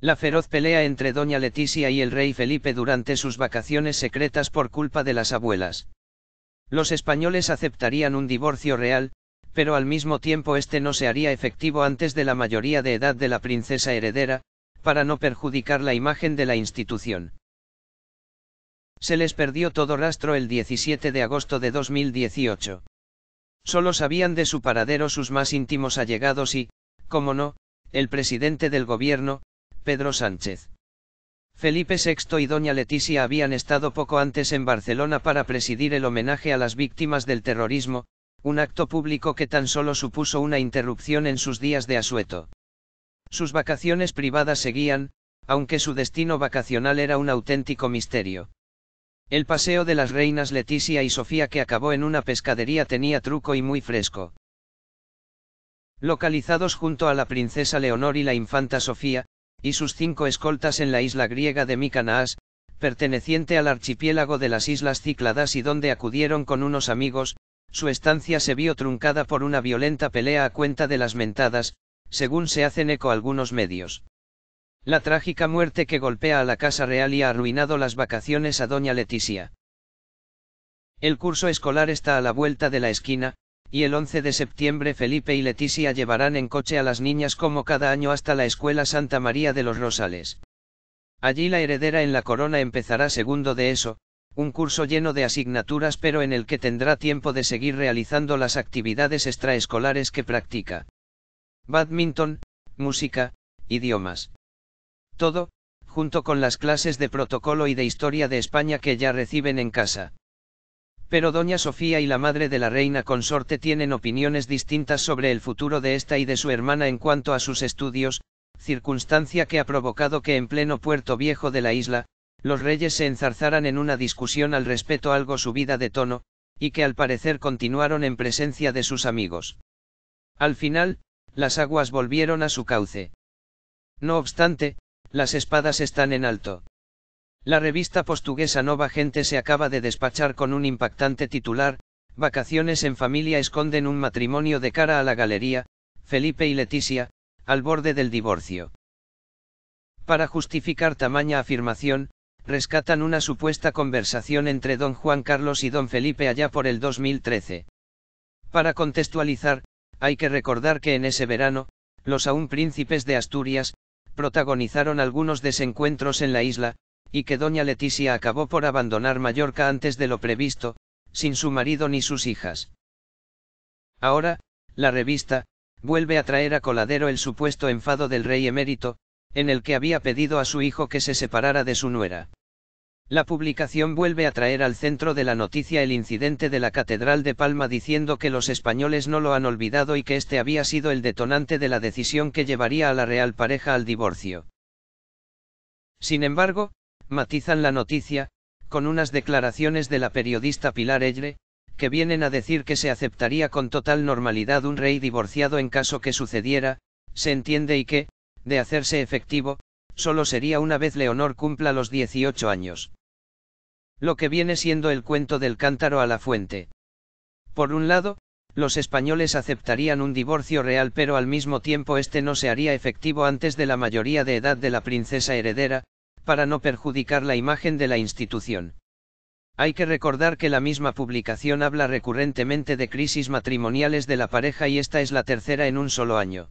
La feroz pelea entre doña Leticia y el rey Felipe durante sus vacaciones secretas por culpa de las abuelas. Los españoles aceptarían un divorcio real, pero al mismo tiempo este no se haría efectivo antes de la mayoría de edad de la princesa heredera, para no perjudicar la imagen de la institución. Se les perdió todo rastro el 17 de agosto de 2018. Solo sabían de su paradero sus más íntimos allegados y, como no, el presidente del gobierno, Pedro Sánchez. Felipe VI y doña Leticia habían estado poco antes en Barcelona para presidir el homenaje a las víctimas del terrorismo, un acto público que tan solo supuso una interrupción en sus días de asueto. Sus vacaciones privadas seguían, aunque su destino vacacional era un auténtico misterio. El paseo de las reinas Leticia y Sofía que acabó en una pescadería tenía truco y muy fresco. Localizados junto a la princesa Leonor y la infanta Sofía, y sus cinco escoltas en la isla griega de Mykonas, perteneciente al archipiélago de las Islas Cícladas y donde acudieron con unos amigos, su estancia se vio truncada por una violenta pelea a cuenta de las mentadas, según se hacen eco algunos medios. La trágica muerte que golpea a la Casa Real y ha arruinado las vacaciones a doña Leticia. El curso escolar está a la vuelta de la esquina, y el 11 de septiembre Felipe y Leticia llevarán en coche a las niñas como cada año hasta la Escuela Santa María de los Rosales. Allí la heredera en la corona empezará segundo de eso, un curso lleno de asignaturas pero en el que tendrá tiempo de seguir realizando las actividades extraescolares que practica. Badminton, música, idiomas. Todo, junto con las clases de protocolo y de historia de España que ya reciben en casa. Pero doña Sofía y la madre de la reina consorte tienen opiniones distintas sobre el futuro de esta y de su hermana en cuanto a sus estudios, circunstancia que ha provocado que en pleno puerto viejo de la isla, los reyes se enzarzaran en una discusión al respecto algo subida de tono, y que al parecer continuaron en presencia de sus amigos. Al final, las aguas volvieron a su cauce. No obstante, las espadas están en alto. La revista portuguesa Nova Gente se acaba de despachar con un impactante titular, Vacaciones en familia esconden un matrimonio de cara a la galería, Felipe y Leticia, al borde del divorcio. Para justificar tamaña afirmación, rescatan una supuesta conversación entre don Juan Carlos y don Felipe allá por el 2013. Para contextualizar, hay que recordar que en ese verano, los aún príncipes de Asturias, protagonizaron algunos desencuentros en la isla, y que doña Leticia acabó por abandonar Mallorca antes de lo previsto, sin su marido ni sus hijas. Ahora, la revista, vuelve a traer a coladero el supuesto enfado del rey emérito, en el que había pedido a su hijo que se separara de su nuera. La publicación vuelve a traer al centro de la noticia el incidente de la Catedral de Palma diciendo que los españoles no lo han olvidado y que este había sido el detonante de la decisión que llevaría a la real pareja al divorcio. Sin embargo, matizan la noticia, con unas declaraciones de la periodista Pilar Egre, que vienen a decir que se aceptaría con total normalidad un rey divorciado en caso que sucediera, se entiende y que, de hacerse efectivo, solo sería una vez Leonor cumpla los 18 años. Lo que viene siendo el cuento del cántaro a la fuente. Por un lado, los españoles aceptarían un divorcio real pero al mismo tiempo este no se haría efectivo antes de la mayoría de edad de la princesa heredera, para no perjudicar la imagen de la institución. Hay que recordar que la misma publicación habla recurrentemente de crisis matrimoniales de la pareja y esta es la tercera en un solo año.